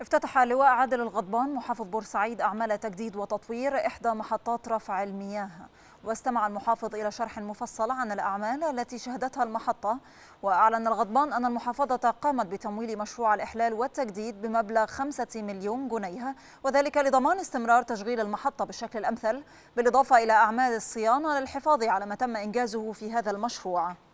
افتتح لواء عادل الغضبان محافظ بورسعيد أعمال تجديد وتطوير إحدى محطات رفع المياه واستمع المحافظ إلى شرح مفصل عن الأعمال التي شهدتها المحطة وأعلن الغضبان أن المحافظة قامت بتمويل مشروع الإحلال والتجديد بمبلغ 5 مليون جنيه وذلك لضمان استمرار تشغيل المحطة بالشكل الأمثل بالإضافة إلى أعمال الصيانة للحفاظ على ما تم إنجازه في هذا المشروع